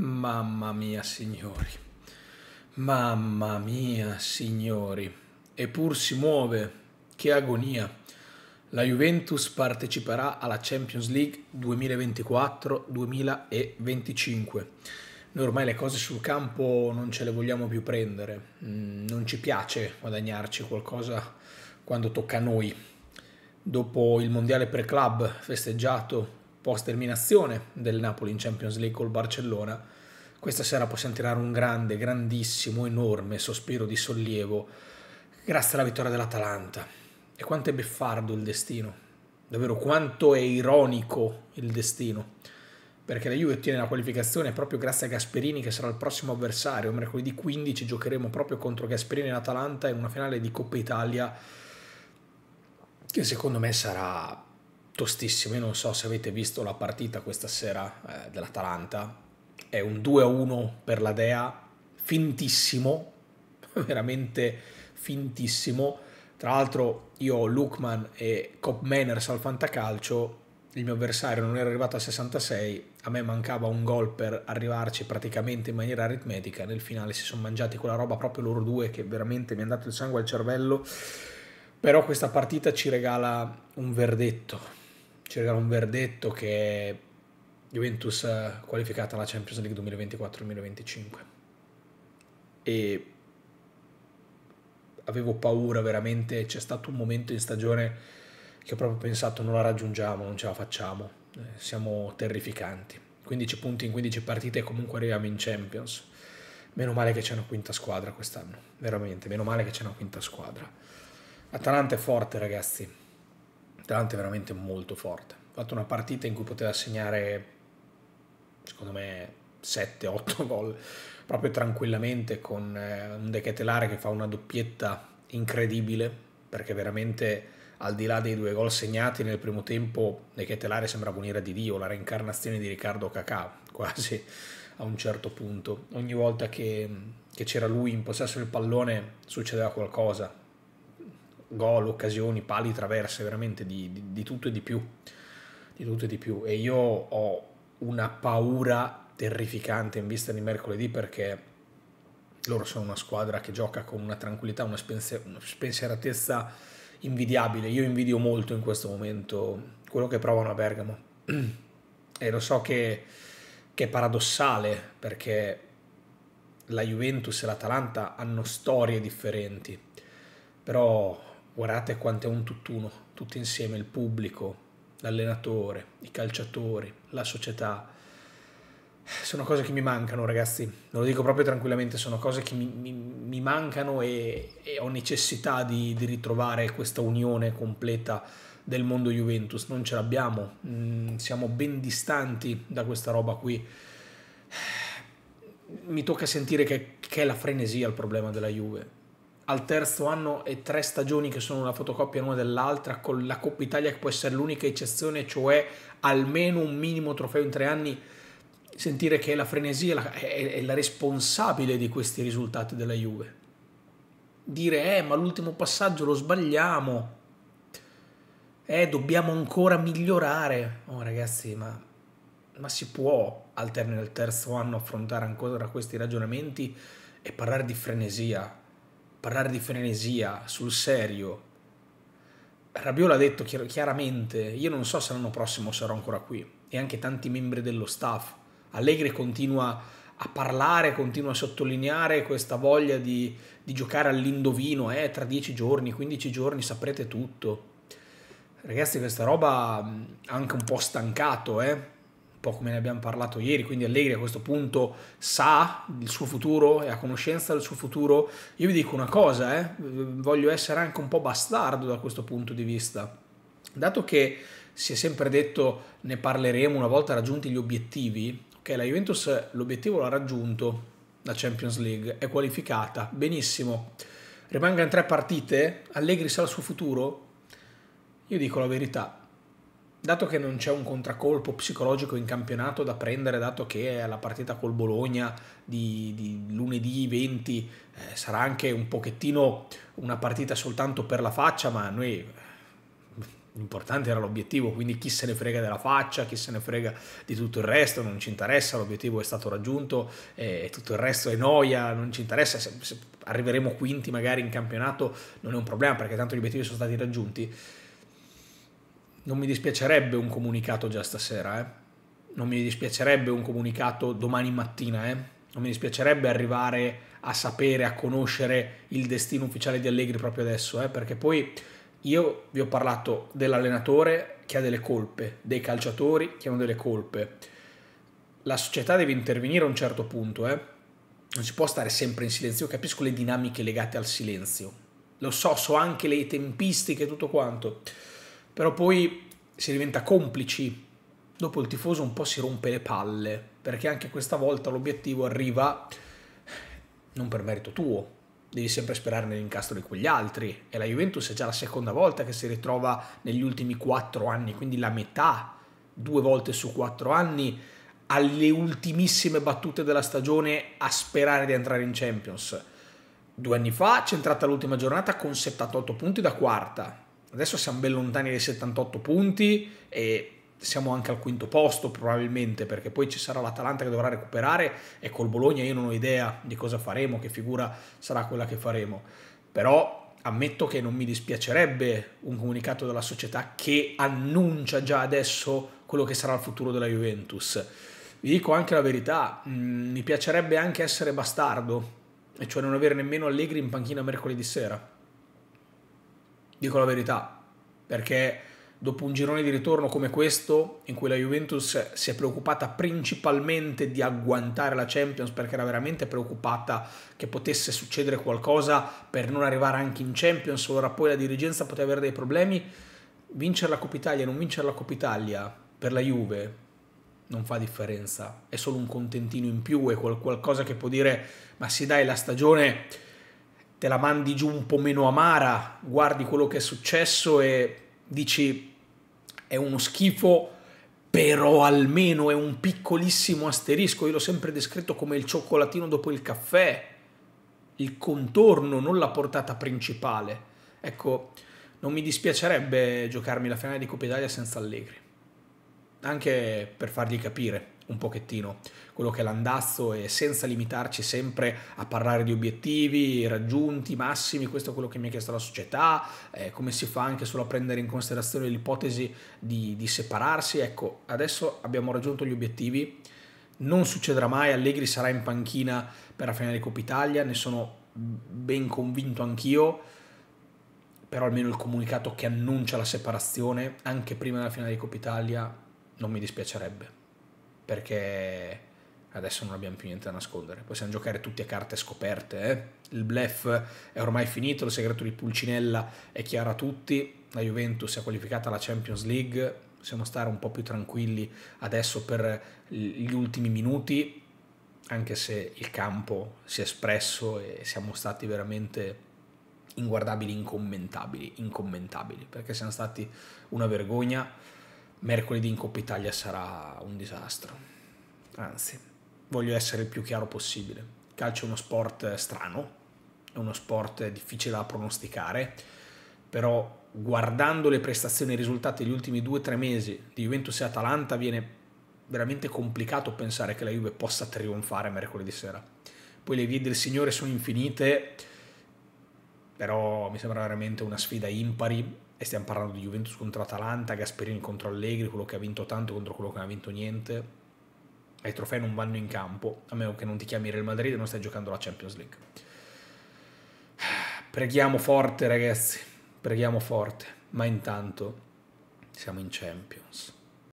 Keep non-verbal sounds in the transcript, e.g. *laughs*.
Mamma mia, signori. Mamma mia, signori. Eppur si muove. Che agonia. La Juventus parteciperà alla Champions League 2024-2025. Noi ormai le cose sul campo non ce le vogliamo più prendere. Mm, non ci piace guadagnarci qualcosa quando tocca a noi. Dopo il mondiale per club festeggiato post terminazione del Napoli in Champions League col Barcellona, questa sera possiamo tirare un grande, grandissimo, enorme sospiro di sollievo grazie alla vittoria dell'Atalanta. E quanto è beffardo il destino, davvero quanto è ironico il destino, perché la Juve ottiene la qualificazione proprio grazie a Gasperini che sarà il prossimo avversario. Mercoledì 15 giocheremo proprio contro Gasperini e l'Atalanta in una finale di Coppa Italia che secondo me sarà tostissimo. Io non so se avete visto la partita questa sera eh, dell'Atalanta. È un 2-1 per la Dea, fintissimo, *laughs* veramente fintissimo. Tra l'altro io ho Lukman e Cop Manners al fantacalcio, il mio avversario non era arrivato a 66, a me mancava un gol per arrivarci praticamente in maniera aritmetica, nel finale si sono mangiati quella roba proprio loro due che veramente mi hanno dato il sangue al cervello, però questa partita ci regala un verdetto, ci un verdetto che Juventus qualificata alla Champions League 2024-2025. E avevo paura veramente, c'è stato un momento in stagione che ho proprio pensato non la raggiungiamo, non ce la facciamo, eh, siamo terrificanti. 15 punti in 15 partite e comunque arriviamo in Champions. Meno male che c'è una quinta squadra quest'anno, veramente, meno male che c'è una quinta squadra. Atalanta è forte ragazzi, l'Atalanta è veramente molto forte. Ha fatto una partita in cui poteva segnare, secondo me, 7-8 *laughs* gol proprio tranquillamente con eh, un Dechetelare che fa una doppietta incredibile perché veramente al di là dei due gol segnati nel primo tempo Dechetelare sembrava un'ira di Dio, la reincarnazione di Riccardo Cacà *laughs* quasi a un certo punto. Ogni volta che, che c'era lui in possesso del pallone succedeva qualcosa, gol, occasioni, pali, traverse, veramente di, di, di, tutto e di più. Di tutto e di più. E io ho una paura terrificante in vista di mercoledì perché loro sono una squadra che gioca con una tranquillità, una, spensier- una spensieratezza invidiabile. Io invidio molto in questo momento quello che provano a Bergamo. e lo so che, che è paradossale perché la Juventus e l'Atalanta hanno storie differenti, però Guardate quanto è un tutt'uno, tutti insieme, il pubblico, l'allenatore, i calciatori, la società. Sono cose che mi mancano, ragazzi, non lo dico proprio tranquillamente, sono cose che mi, mi, mi mancano e, e, ho necessità di, di ritrovare questa unione completa del mondo Juventus, non ce l'abbiamo, mm, siamo ben distanti da questa roba qui. Mi tocca sentire che, che, è la frenesia il problema della Juve al terzo anno e tre stagioni che sono una fotocopia l'una dell'altra, con la Coppa Italia che può essere l'unica eccezione, cioè almeno un minimo trofeo in tre anni, sentire che la frenesia è la responsabile di questi risultati della Juve. Dire, eh, ma l'ultimo passaggio lo sbagliamo, eh, dobbiamo ancora migliorare. Oh ragazzi, ma, ma si può al termine del terzo anno affrontare ancora questi ragionamenti e parlare di frenesia? parlare di frenesia sul serio. Rabiola ha detto chiaramente, io non so se l'anno prossimo sarò ancora qui, e anche tanti membri dello staff. Allegri continua a parlare, continua a sottolineare questa voglia di, di giocare all'indovino, eh, tra dieci giorni, quindici giorni saprete tutto. Ragazzi, questa roba ha anche un po' stancato, eh po' come ne abbiamo parlato ieri, quindi Allegri a questo punto sa il suo futuro, è a conoscenza del suo futuro. Io vi dico una cosa, eh, voglio essere anche un po' bastardo da questo punto di vista. Dato che si è sempre detto ne parleremo una volta raggiunti gli obiettivi, ok, la Juventus l'obiettivo l'ha raggiunto, la Champions League, è qualificata, benissimo. rimangono tre partite, Allegri sa il suo futuro? Io dico la verità, dato che non c'è un contraccolpo psicologico in campionato da prendere, dato che la partita col Bologna di, di lunedì 20 eh, sarà anche un pochettino una partita soltanto per la faccia, ma noi eh, l'importante era l'obiettivo, quindi chi se ne frega della faccia, chi se ne frega di tutto il resto, non ci interessa, l'obiettivo è stato raggiunto eh, e eh, tutto il resto è noia, non ci interessa, se, se arriveremo quinti magari in campionato non è un problema perché tanto gli obiettivi sono stati raggiunti non mi dispiacerebbe un comunicato già stasera, eh? non mi dispiacerebbe un comunicato domani mattina, eh? non mi dispiacerebbe arrivare a sapere, a conoscere il destino ufficiale di Allegri proprio adesso, eh? perché poi io vi ho parlato dell'allenatore che ha delle colpe, dei calciatori che hanno delle colpe. La società deve intervenire a un certo punto, eh. non si può stare sempre in silenzio, io capisco le dinamiche legate al silenzio, lo so, so anche le tempistiche e tutto quanto però poi si diventa complici, dopo il tifoso un po' si rompe le palle, perché anche questa volta l'obiettivo arriva non per merito tuo, devi sempre sperare nell'incastro di quegli altri e la Juventus è già la seconda volta che si ritrova negli ultimi quattro anni, quindi la metà, due volte su quattro anni, alle ultimissime battute della stagione a sperare di entrare in Champions. Due anni fa c'è entrata l'ultima giornata con 78 punti da quarta, adesso siamo ben lontani dai 78 punti e siamo anche al quinto posto probabilmente perché poi ci sarà l'Atalanta che dovrà recuperare e col Bologna io non ho idea di cosa faremo, che figura sarà quella che faremo. Però ammetto che non mi dispiacerebbe un comunicato della società che annuncia già adesso quello che sarà il futuro della Juventus. Vi dico anche la verità, mm, mi piacerebbe anche essere bastardo, e cioè non avere nemmeno Allegri in panchina mercoledì sera dico la verità, perché dopo un girone di ritorno come questo, in cui la Juventus si è preoccupata principalmente di agguantare la Champions, perché era veramente preoccupata che potesse succedere qualcosa per non arrivare anche in Champions, allora poi la dirigenza poteva avere dei problemi, vincere la Coppa Italia, non vincere la Coppa Italia per la Juve non fa differenza, è solo un contentino in più, è qualcosa che può dire ma sì dai la stagione te la mandi giù un po' meno amara, guardi quello che è successo e dici è uno schifo, però almeno è un piccolissimo asterisco, io l'ho sempre descritto come il cioccolatino dopo il caffè, il contorno, non la portata principale. Ecco, non mi dispiacerebbe giocarmi la finale di Coppa Italia senza Allegri anche per fargli capire un pochettino quello che è l'andazzo e senza limitarci sempre a parlare di obiettivi raggiunti, massimi, questo è quello che mi ha chiesto la società, eh, come si fa anche solo a prendere in considerazione l'ipotesi di, di separarsi, ecco adesso abbiamo raggiunto gli obiettivi, non succederà mai, Allegri sarà in panchina per la finale di Coppa Italia, ne sono ben convinto anch'io, però almeno il comunicato che annuncia la separazione anche prima della finale di Coppa Italia non mi dispiacerebbe, perché adesso non abbiamo più niente da nascondere. Possiamo giocare tutti a carte scoperte. Eh? Il blef è ormai finito, il segreto di Pulcinella è chiaro a tutti. La Juventus è qualificata alla Champions League. Possiamo stare un po' più tranquilli adesso per gli ultimi minuti, anche se il campo si è espresso e siamo stati veramente inguardabili, incommentabili, incommentabili, perché siamo stati una vergogna mercoledì in Coppa Italia sarà un disastro. Anzi, voglio essere il più chiaro possibile. Il calcio è uno sport eh, strano, è uno sport eh, difficile da pronosticare, però guardando le prestazioni e i risultati degli ultimi due o tre mesi di Juventus e Atalanta viene veramente complicato pensare che la Juve possa trionfare mercoledì sera. Poi le vie del Signore sono infinite, però mi sembra veramente una sfida impari e stiamo parlando di Juventus contro Atalanta, Gasperini contro Allegri, quello che ha vinto tanto contro quello che non ha vinto niente, e i trofei non vanno in campo, a meno che non ti chiami Real Madrid e non stai giocando la Champions League. *sighs* Preghiamo forte ragazzi, preghiamo forte, ma intanto siamo in Champions.